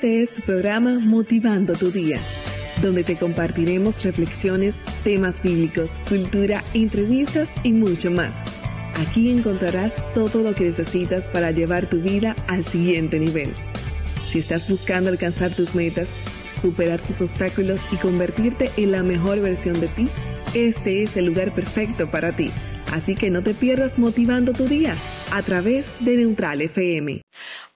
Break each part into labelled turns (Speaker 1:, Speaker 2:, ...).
Speaker 1: Este es tu programa Motivando tu Día, donde te compartiremos reflexiones, temas bíblicos, cultura, entrevistas y mucho más. Aquí encontrarás todo lo que necesitas para llevar tu vida al siguiente nivel. Si estás buscando alcanzar tus metas, superar tus obstáculos y convertirte en la mejor versión de ti, este es el lugar perfecto para ti Así que no te pierdas motivando tu día a través de Neutral FM.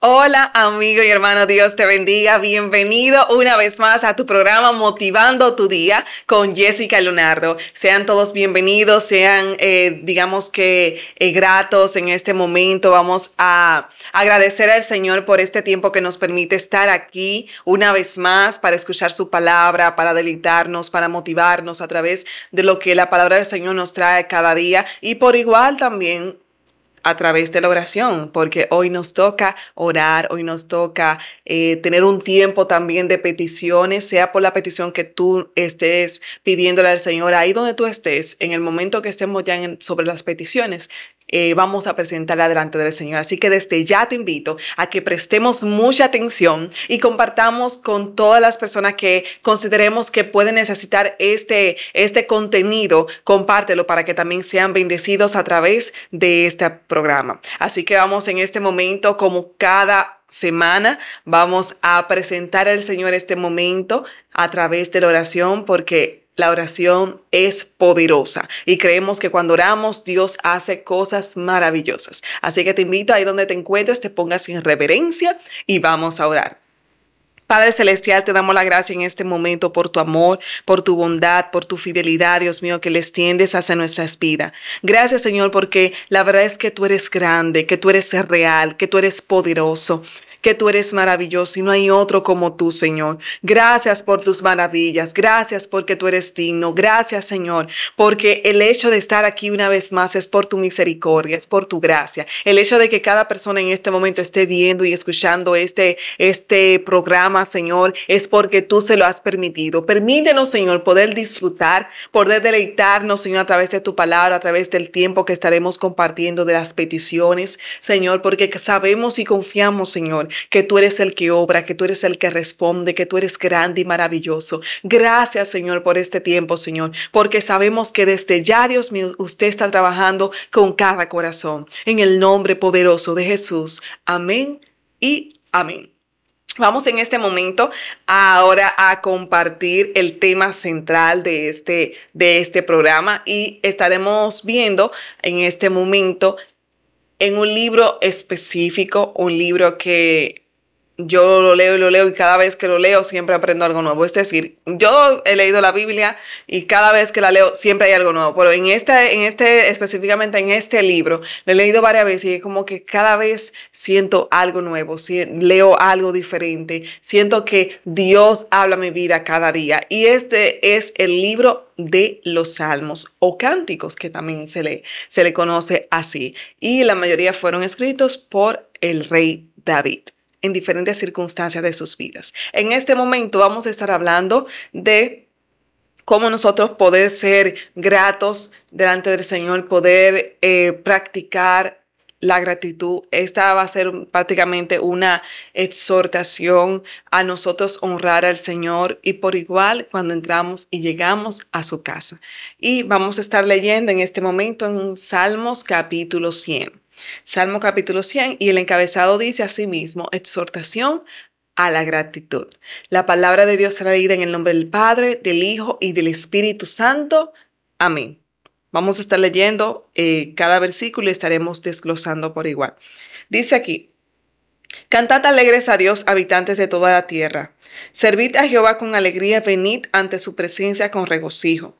Speaker 1: Hola amigo y hermano, Dios te bendiga. Bienvenido una vez más a tu programa Motivando tu Día con Jessica Leonardo. Sean todos bienvenidos, sean eh, digamos que eh, gratos en este momento. Vamos a agradecer al Señor por este tiempo que nos permite estar aquí una vez más para escuchar su palabra, para deleitarnos, para motivarnos a través de lo que la palabra del Señor nos trae cada día y por igual también a través de la oración, porque hoy nos toca orar, hoy nos toca eh, tener un tiempo también de peticiones, sea por la petición que tú estés pidiéndole al Señor, ahí donde tú estés, en el momento que estemos ya sobre las peticiones, eh, vamos a presentarle delante del Señor. Así que desde ya te invito a que prestemos mucha atención y compartamos con todas las personas que consideremos que pueden necesitar este, este contenido. Compártelo para que también sean bendecidos a través de este programa. Así que vamos en este momento, como cada semana, vamos a presentar al Señor este momento a través de la oración porque la oración es poderosa y creemos que cuando oramos Dios hace cosas maravillosas. Así que te invito ahí donde te encuentres, te pongas en reverencia y vamos a orar. Padre Celestial, te damos la gracia en este momento por tu amor, por tu bondad, por tu fidelidad, Dios mío, que le extiendes hacia nuestras vidas. Gracias, Señor, porque la verdad es que tú eres grande, que tú eres real, que tú eres poderoso que tú eres maravilloso y no hay otro como tú, Señor. Gracias por tus maravillas, gracias porque tú eres digno, gracias, Señor, porque el hecho de estar aquí una vez más es por tu misericordia, es por tu gracia. El hecho de que cada persona en este momento esté viendo y escuchando este, este programa, Señor, es porque tú se lo has permitido. Permítenos, Señor, poder disfrutar, poder deleitarnos, Señor, a través de tu palabra, a través del tiempo que estaremos compartiendo de las peticiones, Señor, porque sabemos y confiamos, Señor, que tú eres el que obra, que tú eres el que responde, que tú eres grande y maravilloso. Gracias, Señor, por este tiempo, Señor, porque sabemos que desde ya, Dios mío, usted está trabajando con cada corazón. En el nombre poderoso de Jesús. Amén y amén. Vamos en este momento ahora a compartir el tema central de este, de este programa y estaremos viendo en este momento en un libro específico, un libro que yo lo leo y lo leo y cada vez que lo leo siempre aprendo algo nuevo. Es decir, yo he leído la Biblia y cada vez que la leo siempre hay algo nuevo, pero en este, en este específicamente en este libro, lo he leído varias veces y es como que cada vez siento algo nuevo, leo algo diferente, siento que Dios habla mi vida cada día y este es el libro de los salmos o cánticos que también se le, se le conoce así y la mayoría fueron escritos por el rey David en diferentes circunstancias de sus vidas. En este momento vamos a estar hablando de cómo nosotros poder ser gratos delante del Señor, poder eh, practicar la gratitud. Esta va a ser prácticamente una exhortación a nosotros honrar al Señor y por igual cuando entramos y llegamos a su casa. Y vamos a estar leyendo en este momento en Salmos capítulo 100. Salmo capítulo 100 y el encabezado dice asimismo, exhortación a la gratitud. La palabra de Dios será leída en el nombre del Padre, del Hijo y del Espíritu Santo. Amén. Vamos a estar leyendo eh, cada versículo y estaremos desglosando por igual. Dice aquí, Cantad alegres a Dios, habitantes de toda la tierra. Servid a Jehová con alegría, venid ante su presencia con regocijo.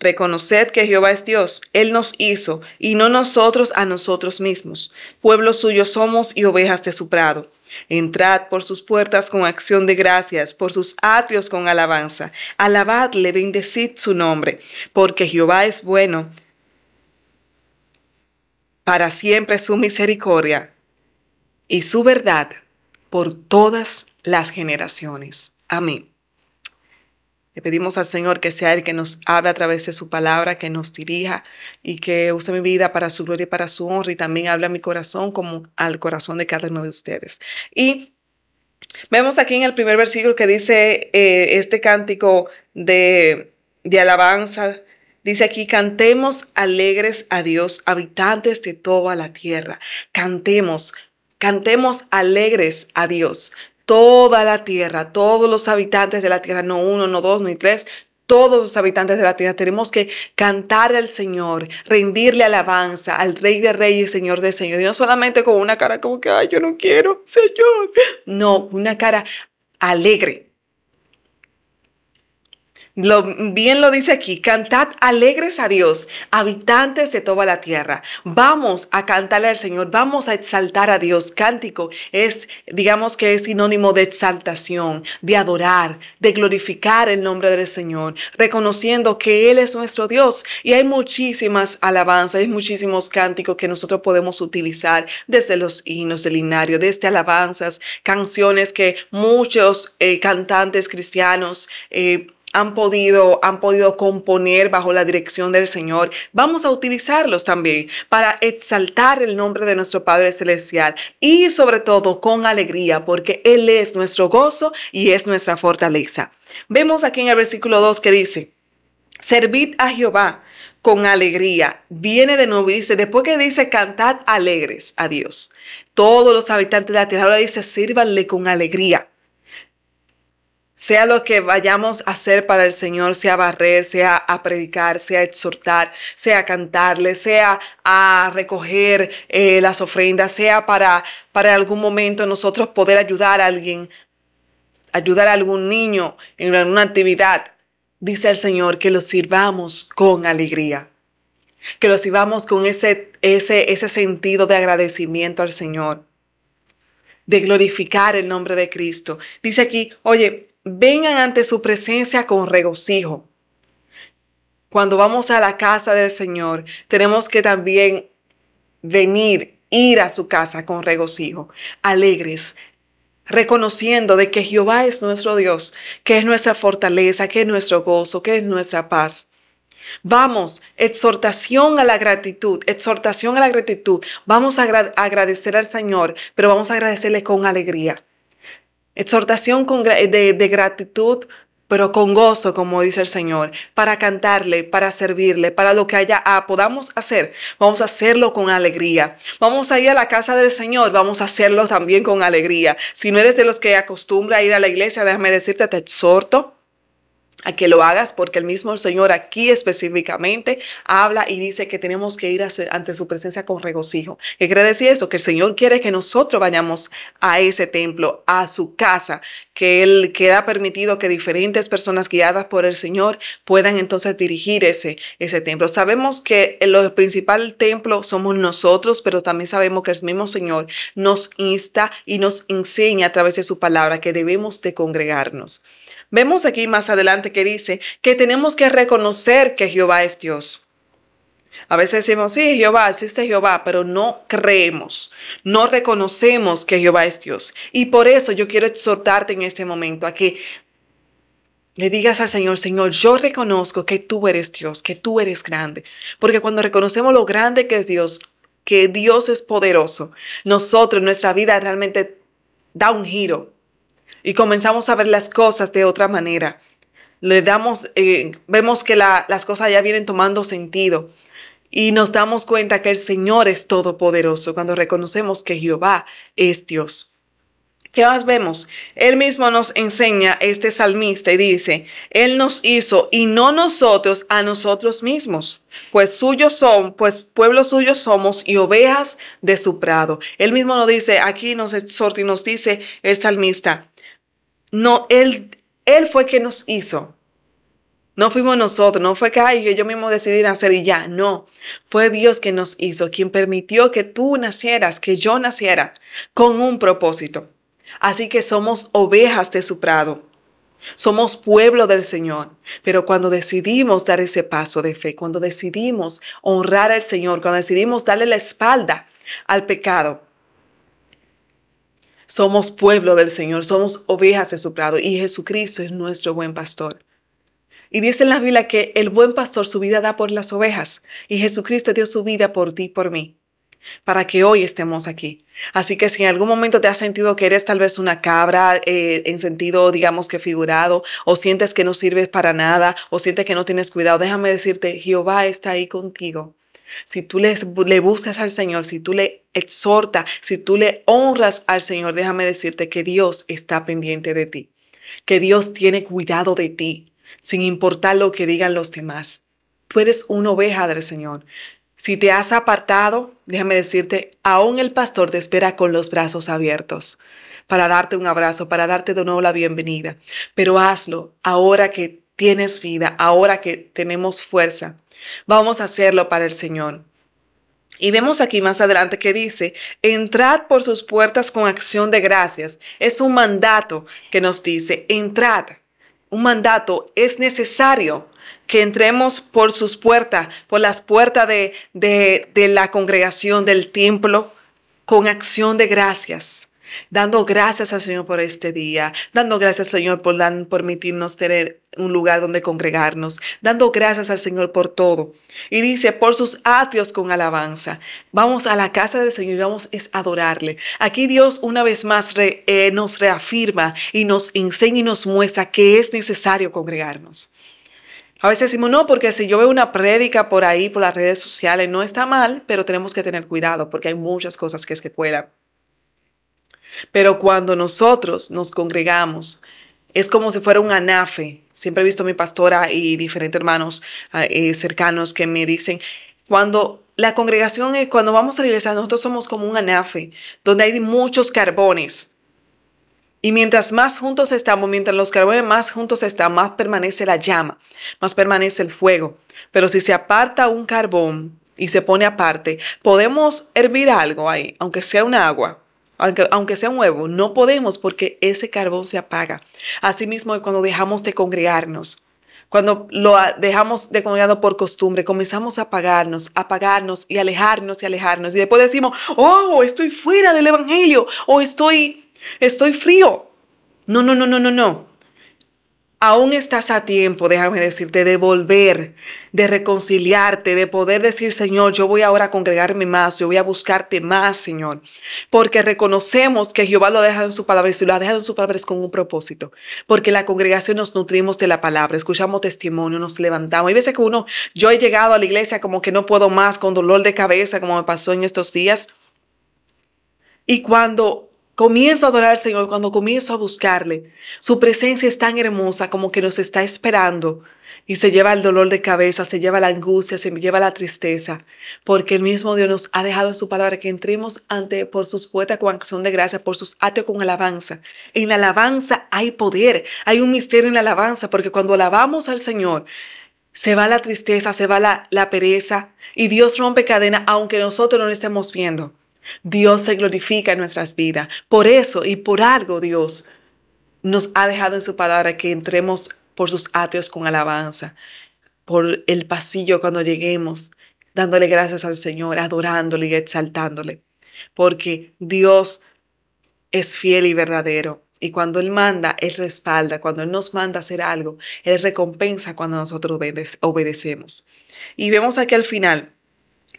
Speaker 1: Reconoced que Jehová es Dios, Él nos hizo, y no nosotros a nosotros mismos. Pueblo suyo somos y ovejas de su prado. Entrad por sus puertas con acción de gracias, por sus atrios con alabanza. Alabadle, bendecid su nombre, porque Jehová es bueno. Para siempre su misericordia y su verdad por todas las generaciones. Amén. Le pedimos al Señor que sea el que nos hable a través de su palabra, que nos dirija y que use mi vida para su gloria y para su honra y también hable a mi corazón como al corazón de cada uno de ustedes. Y vemos aquí en el primer versículo que dice eh, este cántico de, de alabanza, Dice aquí, cantemos alegres a Dios, habitantes de toda la tierra. Cantemos, cantemos alegres a Dios toda la tierra, todos los habitantes de la tierra, no uno, no dos, ni tres, todos los habitantes de la tierra tenemos que cantar al Señor, rendirle alabanza al Rey de Reyes, Señor de Señor. Y no solamente con una cara como que, ay, yo no quiero, Señor. No, una cara alegre, bien lo dice aquí, cantad alegres a Dios, habitantes de toda la tierra. Vamos a cantarle al Señor, vamos a exaltar a Dios. Cántico es, digamos que es sinónimo de exaltación, de adorar, de glorificar el nombre del Señor, reconociendo que Él es nuestro Dios. Y hay muchísimas alabanzas, hay muchísimos cánticos que nosotros podemos utilizar desde los hinos del linario, desde alabanzas, canciones que muchos eh, cantantes cristianos eh, han podido, han podido componer bajo la dirección del Señor, vamos a utilizarlos también para exaltar el nombre de nuestro Padre Celestial y sobre todo con alegría, porque Él es nuestro gozo y es nuestra fortaleza. Vemos aquí en el versículo 2 que dice, servid a Jehová con alegría. Viene de nuevo y dice, después que dice, cantad alegres a Dios. Todos los habitantes de la tierra, ahora dice, sírvanle con alegría sea lo que vayamos a hacer para el Señor, sea barrer, sea a predicar, sea a exhortar, sea cantarle, sea a recoger eh, las ofrendas, sea para, para algún momento nosotros poder ayudar a alguien, ayudar a algún niño en alguna actividad, dice el Señor que lo sirvamos con alegría, que lo sirvamos con ese, ese, ese sentido de agradecimiento al Señor de glorificar el nombre de Cristo. Dice aquí, oye, vengan ante su presencia con regocijo. Cuando vamos a la casa del Señor, tenemos que también venir, ir a su casa con regocijo, alegres, reconociendo de que Jehová es nuestro Dios, que es nuestra fortaleza, que es nuestro gozo, que es nuestra paz. Vamos, exhortación a la gratitud, exhortación a la gratitud. Vamos a agradecer al Señor, pero vamos a agradecerle con alegría. Exhortación de, gratitud, pero con gozo, como dice el Señor, para cantarle, para servirle, para lo que haya ah, podamos hacer, vamos a hacerlo con alegría. Vamos a ir a la casa del Señor, vamos a hacerlo también con alegría. Si no eres de los que acostumbra a ir a la iglesia, déjame decirte, te exhorto que lo hagas, porque el mismo Señor aquí específicamente habla y dice que tenemos que ir ante su presencia con regocijo. ¿Qué quiere decir eso? Que el Señor quiere que nosotros vayamos a ese templo, a su casa, que Él queda permitido que diferentes personas guiadas por el Señor puedan entonces dirigir ese, ese templo. Sabemos que el principal templo somos nosotros, pero también sabemos que el mismo Señor nos insta y nos enseña a través de su palabra que debemos de congregarnos. Vemos aquí más adelante que dice que tenemos que reconocer que Jehová es Dios. A veces decimos, sí, Jehová, existe Jehová, pero no creemos, no reconocemos que Jehová es Dios. Y por eso yo quiero exhortarte en este momento a que le digas al Señor, Señor, yo reconozco que tú eres Dios, que tú eres grande. Porque cuando reconocemos lo grande que es Dios, que Dios es poderoso, nosotros, nuestra vida realmente da un giro, y comenzamos a ver las cosas de otra manera. Le damos, eh, vemos que las cosas ya vienen tomando sentido y nos damos cuenta que el Señor es todopoderoso cuando reconocemos que Jehová es Dios. ¿Qué más vemos? Él mismo nos enseña, este salmista, y dice, Él nos hizo y no nosotros a nosotros mismos, pues suyos son, pues pueblo suyos somos y ovejas de su prado. Él mismo nos dice, aquí nos exhorta y nos dice el salmista, no, él, él fue quien nos hizo. No fuimos nosotros, no fue que yo mismo decidí nacer y ya, no. Fue Dios quien nos hizo, quien permitió que tú nacieras, que yo naciera, con un propósito. Así que somos ovejas de su prado. Somos pueblo del Señor, pero cuando decidimos dar ese paso de fe, cuando decidimos honrar al Señor, cuando decidimos darle la espalda al pecado, somos pueblo del Señor, somos ovejas de su prado y Jesucristo es nuestro buen pastor. Y dice en la Biblia que el buen pastor su vida da por las ovejas y Jesucristo dio su vida por ti y por mí, para que hoy estemos aquí. Así que si en algún momento te has sentido que eres tal vez una cabra eh, en sentido, digamos que figurado, o sientes que no sirves para nada, o sientes que no tienes cuidado, déjame decirte, Jehová está ahí contigo si tú le, buscas al Señor, si tú le exhortas, si tú le honras al Señor, déjame decirte que Dios está pendiente de ti, que Dios tiene cuidado de ti, sin importar lo que digan los demás. Tú eres una oveja del Señor. Si te has apartado, déjame decirte, aún el pastor te espera con los brazos abiertos para darte un abrazo, para darte de nuevo la bienvenida. Pero hazlo ahora que tienes vida, ahora que tenemos fuerza, Vamos a hacerlo para el Señor. Y vemos aquí más adelante que dice, entrad por sus puertas con acción de gracias. Es un mandato que nos dice, entrad. Un mandato es necesario que entremos por sus puertas, por las puertas de, de, de la congregación, del templo, con acción de gracias dando gracias al Señor por este día, dando gracias al Señor por permitirnos tener un lugar donde congregarnos, dando gracias al Señor por todo. Y dice, por sus atrios con alabanza. Vamos a la casa del Señor y vamos a adorarle. Aquí Dios una vez más eh, nos reafirma y nos enseña y nos muestra que es necesario congregarnos. A veces decimos, no, porque si yo veo una prédica por ahí, por las redes sociales, no está mal, pero tenemos que tener cuidado porque hay muchas cosas que es que cuelan. Pero cuando nosotros nos congregamos, es como si fuera un anafe. Siempre he visto a mi pastora y diferentes hermanos ah, eh, cercanos que me dicen, cuando la congregación cuando vamos a la iglesia, nosotros somos como un anafe, donde hay muchos carbones. Y mientras más juntos estamos, mientras los carbones más juntos están, más permanece la llama, más permanece el fuego. Pero si se aparta un carbón y se pone aparte, podemos hervir algo ahí, aunque sea un agua, aunque, sea nuevo, huevo, no podemos porque ese carbón se apaga. Asimismo, cuando dejamos de congregarnos, cuando lo dejamos de congregarnos por costumbre, comenzamos a apagarnos, apagarnos y alejarnos y alejarnos. Y después decimos, oh, estoy fuera del Evangelio o estoy, estoy frío. No, no, no, no, no, no aún estás a tiempo, déjame decirte, de volver, de reconciliarte, de poder decir, Señor, yo voy ahora a congregarme más, yo voy a buscarte más, Señor. Porque reconocemos que Jehová lo deja en su palabra y si lo ha dejado en su palabra es con un propósito. Porque en la congregación nos nutrimos de la palabra, escuchamos testimonio, nos levantamos. Hay veces que uno, yo he llegado a la iglesia como que no puedo más, con dolor de cabeza, como me pasó en estos días. Y cuando Comienzo a adorar al Señor cuando comienzo a buscarle. Su presencia es tan hermosa como que nos está esperando y se lleva el dolor de cabeza, se lleva la angustia, se lleva la tristeza, porque el mismo Dios nos ha dejado en su palabra que entremos ante por sus puertas con acción de gracia, por sus atrios con alabanza. En la alabanza hay poder, hay un misterio en la alabanza, porque cuando alabamos al Señor, se va la tristeza, se va la, la pereza y Dios rompe cadena aunque nosotros no lo estemos viendo. Dios se glorifica en nuestras vidas. Por eso y por algo Dios nos ha dejado en su palabra que entremos por sus atrios con alabanza, por el pasillo cuando lleguemos, dándole gracias al Señor, adorándole y exaltándole. Porque Dios es fiel y verdadero. Y cuando Él manda, Él respalda. Cuando Él nos manda a hacer algo, Él recompensa cuando nosotros obedecemos. Y vemos aquí al final,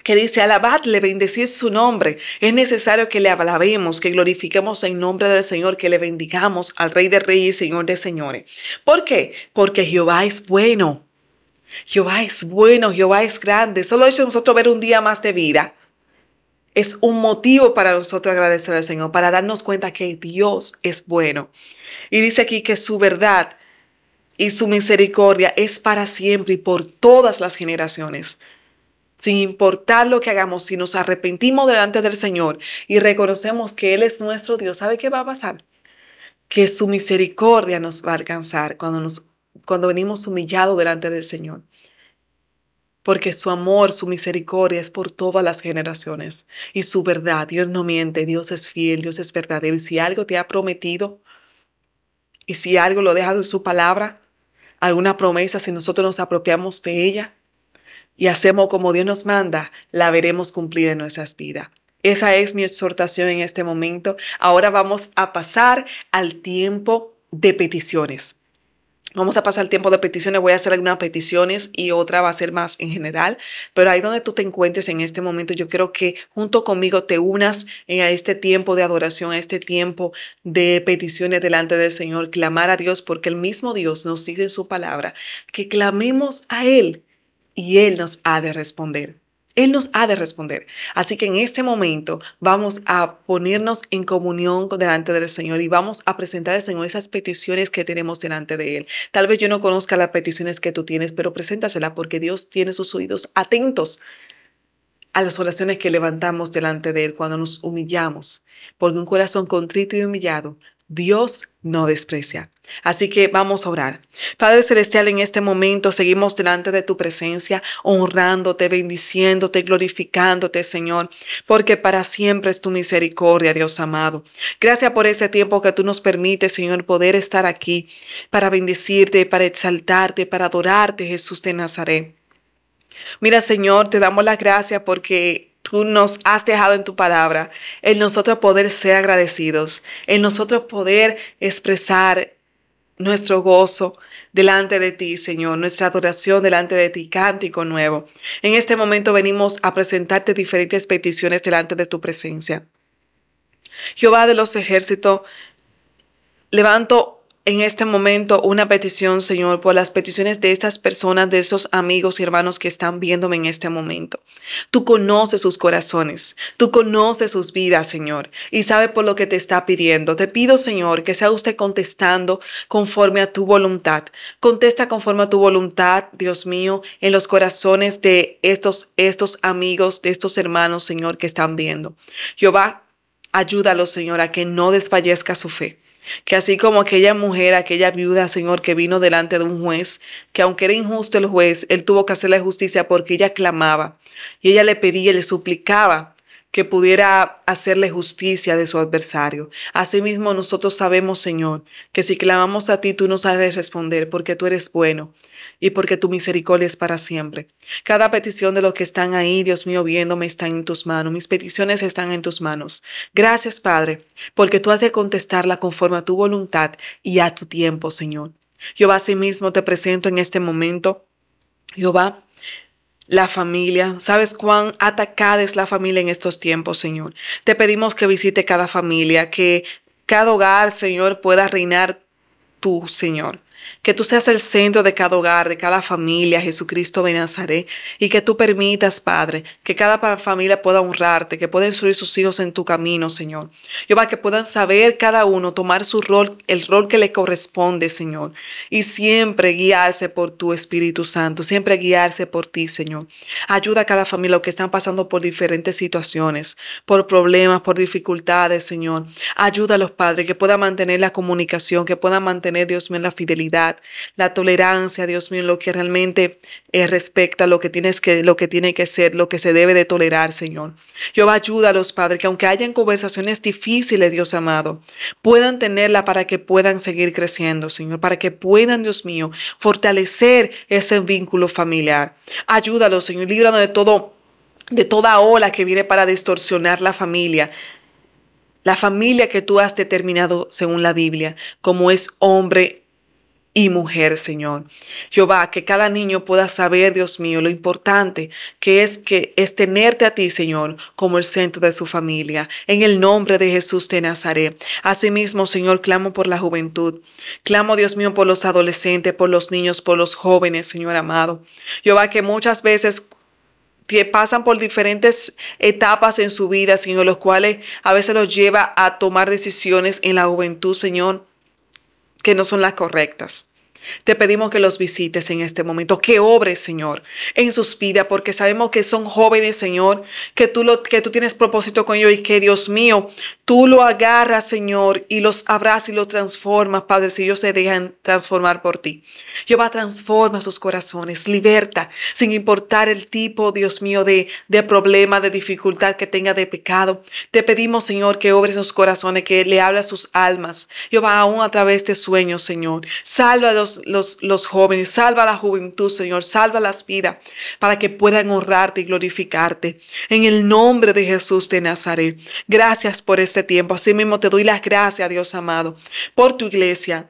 Speaker 1: que dice, alabadle, bendecid su nombre. Es necesario que le alabemos, que glorifiquemos en nombre del Señor, que le bendigamos al Rey de Reyes y Señor de Señores. ¿Por qué? Porque Jehová es bueno. Jehová es bueno, Jehová es grande. Solo hecho nosotros ver un día más de vida es un motivo para nosotros agradecer al Señor, para darnos cuenta que Dios es bueno. Y dice aquí que su verdad y su misericordia es para siempre y por todas las generaciones sin importar lo que hagamos, si nos arrepentimos delante del Señor y reconocemos que Él es nuestro Dios, ¿sabe qué va a pasar? Que su misericordia nos va a alcanzar cuando, nos, cuando venimos humillados delante del Señor. Porque su amor, su misericordia es por todas las generaciones. Y su verdad, Dios no miente, Dios es fiel, Dios es verdadero. Y si algo te ha prometido, y si algo lo ha dejado en su palabra, alguna promesa, si nosotros nos apropiamos de ella, y hacemos como Dios nos manda, la veremos cumplida en nuestras vidas. Esa es mi exhortación en este momento. Ahora vamos a pasar al tiempo de peticiones. Vamos a pasar al tiempo de peticiones. Voy a hacer algunas peticiones y otra va a ser más en general. Pero ahí donde tú te encuentres en este momento, yo quiero que junto conmigo te unas en a este tiempo de adoración, a este tiempo de peticiones delante del Señor, clamar a Dios, porque el mismo Dios nos dice en su palabra que clamemos a Él y Él nos ha de responder. Él nos ha de responder. Así que en este momento vamos a ponernos en comunión delante del Señor y vamos a presentar al Señor esas peticiones que tenemos delante de Él. Tal vez yo no conozca las peticiones que tú tienes, pero preséntasela, porque Dios tiene sus oídos atentos a las oraciones que levantamos delante de Él cuando nos humillamos, porque un corazón contrito y humillado Dios no desprecia. Así que vamos a orar. Padre Celestial, en este momento seguimos delante de tu presencia, honrándote, bendiciéndote, glorificándote, Señor, porque para siempre es tu misericordia, Dios amado. Gracias por ese tiempo que tú nos permites, Señor, poder estar aquí para bendecirte, para exaltarte, para adorarte, Jesús de Nazaret. Mira, Señor, te damos las gracias porque tú nos has dejado en tu palabra, en nosotros poder ser agradecidos, en nosotros poder expresar nuestro gozo delante de ti, Señor, nuestra adoración delante de ti, cántico nuevo. En este momento venimos a presentarte diferentes peticiones delante de tu presencia. Jehová de los ejércitos, levanto en este momento una petición, Señor, por las peticiones de estas personas, de esos amigos y hermanos que están viéndome en este momento. Tú conoces sus corazones, tú conoces sus vidas, Señor, y sabe por lo que te está pidiendo. Te pido, Señor, que sea usted contestando conforme a tu voluntad. Contesta conforme a tu voluntad, Dios mío, en los corazones de estos, estos amigos, de estos hermanos, Señor, que están viendo. Jehová, ayúdalo, Señor, a que no desfallezca su fe que así como aquella mujer, aquella viuda, Señor, que vino delante de un juez, que aunque era injusto el juez, él tuvo que hacerle justicia porque ella clamaba y ella le pedía, le suplicaba que pudiera hacerle justicia de su adversario. Asimismo, nosotros sabemos, Señor, que si clamamos a ti, tú nos has de responder, porque tú eres bueno y porque tu misericordia es para siempre. Cada petición de los que están ahí, Dios mío, viéndome, están en tus manos. Mis peticiones están en tus manos. Gracias, Padre, porque tú has de contestarla conforme a tu voluntad y a tu tiempo, Señor. Jehová, asimismo, te presento en este momento. Jehová, la familia. Sabes cuán atacada es la familia en estos tiempos, Señor. Te pedimos que visite cada familia, que cada hogar, Señor, pueda reinar tú, Señor. Que tú seas el centro de cada hogar, de cada familia, Jesucristo de y que tú permitas, Padre, que cada familia pueda honrarte, que puedan subir sus hijos en tu camino, Señor. Jehová, que puedan saber cada uno tomar su rol, el rol que le corresponde, Señor, y siempre guiarse por tu Espíritu Santo, siempre guiarse por ti, Señor. Ayuda a cada familia que están pasando por diferentes situaciones, por problemas, por dificultades, Señor. Ayuda a los padres que puedan mantener la comunicación, que puedan mantener, Dios mío, la fidelidad la tolerancia, Dios mío, lo que realmente es eh, respecta lo que tienes que, lo que tiene que ser, lo que se debe de tolerar, Señor. Yo ayuda a los que aunque hayan conversaciones difíciles, Dios amado, puedan tenerla para que puedan seguir creciendo, Señor, para que puedan, Dios mío, fortalecer ese vínculo familiar. Ayúdalos, Señor, líbranos de todo de toda ola que viene para distorsionar la familia, la familia que tú has determinado según la Biblia, como es hombre y mujer, Señor. Jehová, que cada niño pueda saber, Dios mío, lo importante que es que es tenerte a ti, Señor, como el centro de su familia. En el nombre de Jesús de Nazaret. Asimismo, Señor, clamo por la juventud. Clamo, Dios mío, por los adolescentes, por los niños, por los jóvenes, Señor amado. Jehová, que muchas veces que pasan por diferentes etapas en su vida, Señor, los cuales a veces los lleva a tomar decisiones en la juventud, Señor, que no son las correctas. Te pedimos que los visites en este momento, que obres, Señor, en sus vidas, porque sabemos que son jóvenes, Señor, que tú, lo, que tú tienes propósito con ellos y que, Dios mío, tú lo agarras, Señor, y los abras y los transformas, Padre, si ellos se dejan transformar por ti. Jehová, transforma sus corazones, liberta, sin importar el tipo, Dios mío, de, de problema, de dificultad que tenga de pecado. Te pedimos, Señor, que obres sus corazones, que le hablas sus almas. Jehová, aún a través de sueños, Señor. salva los los, jóvenes, salva la juventud, Señor, salva las vidas para que puedan honrarte y glorificarte. En el nombre de Jesús de Nazaret, gracias por este tiempo. Asimismo te doy las gracias, Dios amado, por tu iglesia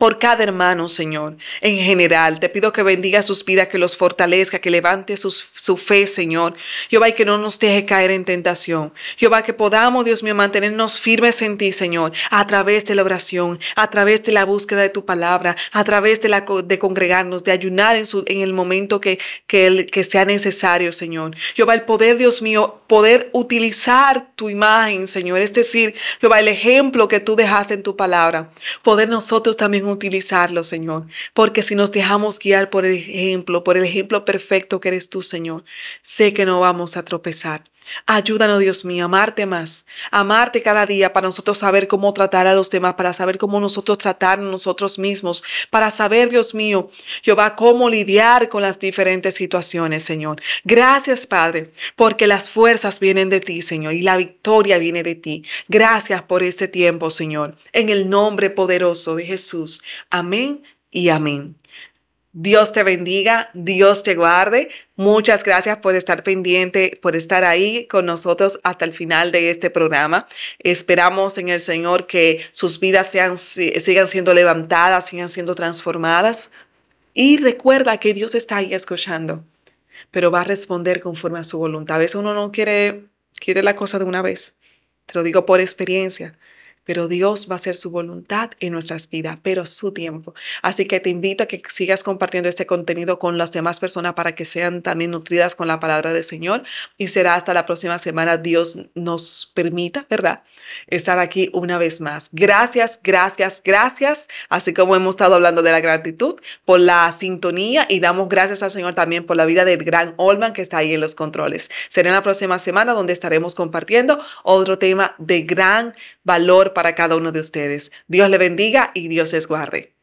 Speaker 1: por cada hermano, Señor. En general, te pido que bendiga sus vidas, que los fortalezca, que levante su fe, Señor. Jehová, y que no nos deje caer en tentación. Jehová, que podamos, Dios mío, mantenernos firmes en ti, Señor, a través de la oración, a través de la búsqueda de tu palabra, a través de, la, de congregarnos, de ayunar en, su, en el momento que, que, sea necesario, Señor. Jehová, el poder, Dios mío, poder utilizar tu imagen, Señor. Es decir, Jehová, el ejemplo que tú dejaste en tu palabra. Poder nosotros también utilizarlo, Señor, porque si nos dejamos guiar por el ejemplo, por el ejemplo perfecto que eres tú, Señor, sé que no vamos a tropezar. Ayúdanos, Dios mío, a amarte más, amarte cada día para nosotros saber cómo tratar a los demás, para saber cómo nosotros tratar a nosotros mismos, para saber, Dios mío, Jehová, cómo lidiar con las diferentes situaciones, Señor. Gracias, Padre, porque las fuerzas vienen de ti, Señor, y la victoria viene de ti. Gracias por este tiempo, Señor, en el nombre poderoso de Jesús. Amén y amén. Dios te bendiga, Dios te guarde. Muchas gracias por estar pendiente, por estar ahí con nosotros hasta el final de este programa. Esperamos en el Señor que sus vidas sean, sigan siendo levantadas, sigan siendo transformadas. Y recuerda que Dios está ahí escuchando, pero va a responder conforme a su voluntad. A veces uno no quiere, quiere la cosa de una vez. Te lo digo por experiencia pero Dios va a hacer su voluntad en nuestras vidas, pero su tiempo. Así que te invito a que sigas compartiendo este contenido con las demás personas para que sean también nutridas con la palabra del Señor. Y será hasta la próxima semana, Dios nos permita, ¿verdad? Estar aquí una vez más. Gracias, gracias, gracias. Así como hemos estado hablando de la gratitud, por la sintonía y damos gracias al Señor también por la vida del gran Olman que está ahí en los controles. Será la próxima semana donde estaremos compartiendo otro tema de gran valor para cada uno de ustedes. Dios le bendiga y Dios les guarde.